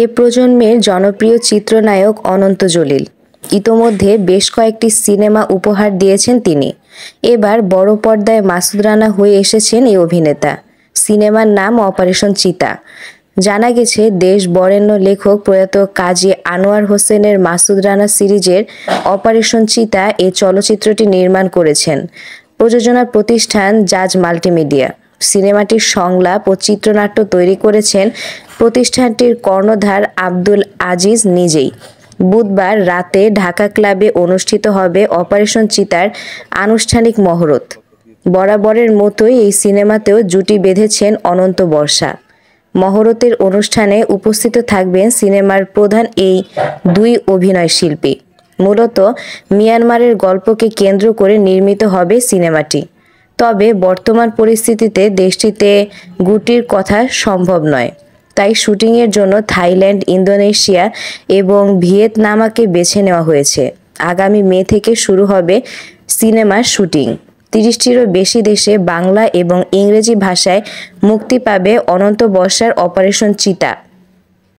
এ প্রজন্মের জনপ্রিয় চিত্রনায়ক অনন্ত জলিল ইতোমধ্যে বেশ কয়েকটি সিনেমা উপহার দিয়েছেন তিনি এবার বড় পর্দায় মাসুদ রানা হয়ে এসেছেন এই অভিনেতা সিনেমার নাম অপারেশন চিতা জানা গেছে দেশ বরেণ্য লেখক প্রয়াত কাজী আনোয়ার হোসেনের মাসুদ রানা সিরিজের অপারেশন চিতা এ চলচ্চিত্রটি নির্মাণ করেছেন প্রযোজনা প্রতিষ্ঠান জাজ মাল্টিমিডিয়া সিনেমাটির সংলাপ ও চিত্রনাট্য তৈরি করেছেন প্রতিষ্ঠানটির কর্ণধার আব্দুল আজিজ নিজেই বুধবার রাতে ঢাকা ক্লাবে অনুষ্ঠিত হবে অপারেশন চিতার আনুষ্ঠানিক মহরত বরাবরের মতোই এই সিনেমাতেও জুটি বেঁধেছেন অনন্ত বর্ষা মহরতের অনুষ্ঠানে উপস্থিত থাকবেন সিনেমার প্রধান এই দুই অভিনয় শিল্পী মূলত মিয়ানমারের গল্পকে কেন্দ্র করে নির্মিত হবে সিনেমাটি তবে বর্তমান পরিস্থিতিতে দেশটিতে গুটির কথা সম্ভব নয় তাই শুটিংয়ের জন্য থাইল্যান্ড ইন্দোনেশিয়া এবং ভিয়েতনামাকে বেছে নেওয়া হয়েছে আগামী মে থেকে শুরু হবে সিনেমার শুটিং তিরিশটিরও বেশি দেশে বাংলা এবং ইংরেজি ভাষায় মুক্তি পাবে অনন্ত বর্ষার অপারেশন চিতা